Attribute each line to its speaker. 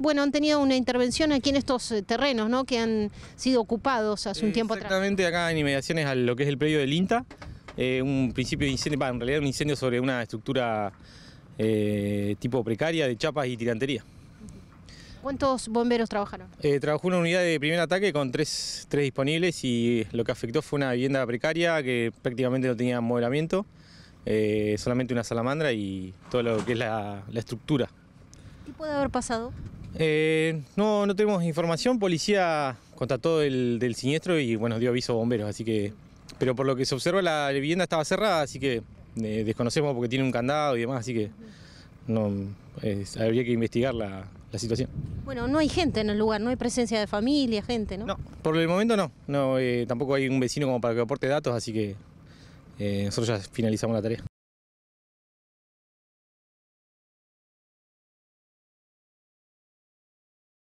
Speaker 1: bueno, han tenido una intervención aquí en estos eh, terrenos, ¿no? Que han sido ocupados hace un eh, tiempo atrás.
Speaker 2: Exactamente acá en inmediaciones a lo que es el predio del INTA, eh, un principio de incendio, en realidad un incendio sobre una estructura tipo precaria de chapas y tirantería.
Speaker 1: ¿Cuántos bomberos trabajaron?
Speaker 2: trabajó una unidad de primer ataque con tres, disponibles y lo que afectó fue una vivienda precaria que prácticamente no tenía modelamiento, solamente una salamandra y todo lo que es la, la estructura.
Speaker 3: ¿Qué puede haber pasado?
Speaker 2: Eh, no, no tenemos información. Policía contrató del siniestro y bueno, dio aviso a bomberos, así que. Pero por lo que se observa la vivienda estaba cerrada, así que eh, desconocemos porque tiene un candado y demás, así que no habría que investigar la, situación.
Speaker 4: Bueno, no hay gente en el lugar, no hay presencia de familia, gente, ¿no? No,
Speaker 2: por el momento no. no eh, tampoco hay un vecino como para que aporte datos, así que nosotros ya finalizamos la tarea.